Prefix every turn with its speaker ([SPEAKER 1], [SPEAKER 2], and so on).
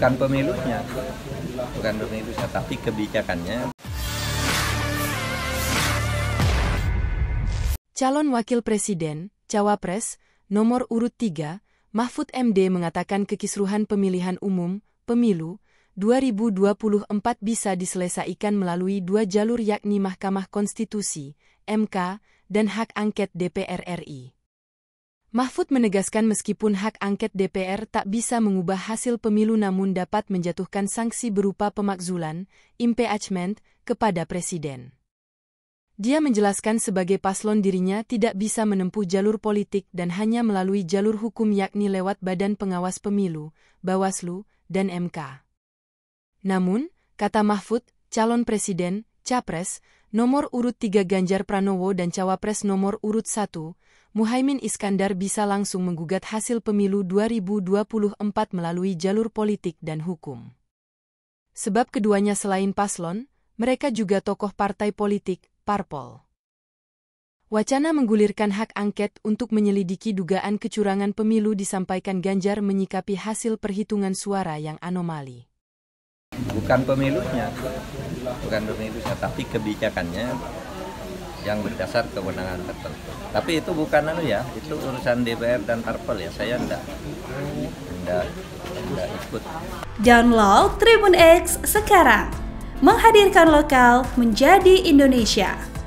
[SPEAKER 1] bukan pemilunya bukan pemilunya tapi kebijakannya
[SPEAKER 2] Calon Wakil Presiden, Cawapres, nomor urut 3, Mahfud MD mengatakan kekisruhan pemilihan umum, pemilu, 2024 bisa diselesaikan melalui dua jalur yakni Mahkamah Konstitusi, MK, dan hak angket DPR RI. Mahfud menegaskan meskipun hak angket DPR tak bisa mengubah hasil pemilu namun dapat menjatuhkan sanksi berupa pemakzulan, impeachment, kepada Presiden. Dia menjelaskan sebagai paslon dirinya tidak bisa menempuh jalur politik dan hanya melalui jalur hukum yakni lewat Badan Pengawas Pemilu, Bawaslu, dan MK. Namun, kata Mahfud, calon presiden, capres, nomor urut 3 Ganjar Pranowo dan cawapres nomor urut 1, Muhaimin Iskandar bisa langsung menggugat hasil pemilu 2024 melalui jalur politik dan hukum. Sebab keduanya selain paslon, mereka juga tokoh partai politik, parpol. Wacana menggulirkan hak angket untuk menyelidiki dugaan kecurangan pemilu disampaikan Ganjar menyikapi hasil perhitungan suara yang anomali.
[SPEAKER 1] Bukan pemilunya, bukan pemilunya, tapi kebijakannya yang berdasar kewenangan tertentu. Tapi itu bukan anu ya, itu urusan DPR dan parpol ya. Saya enggak enggak enggak ikut.
[SPEAKER 3] Download Tribun X sekarang. Menghadirkan lokal menjadi Indonesia.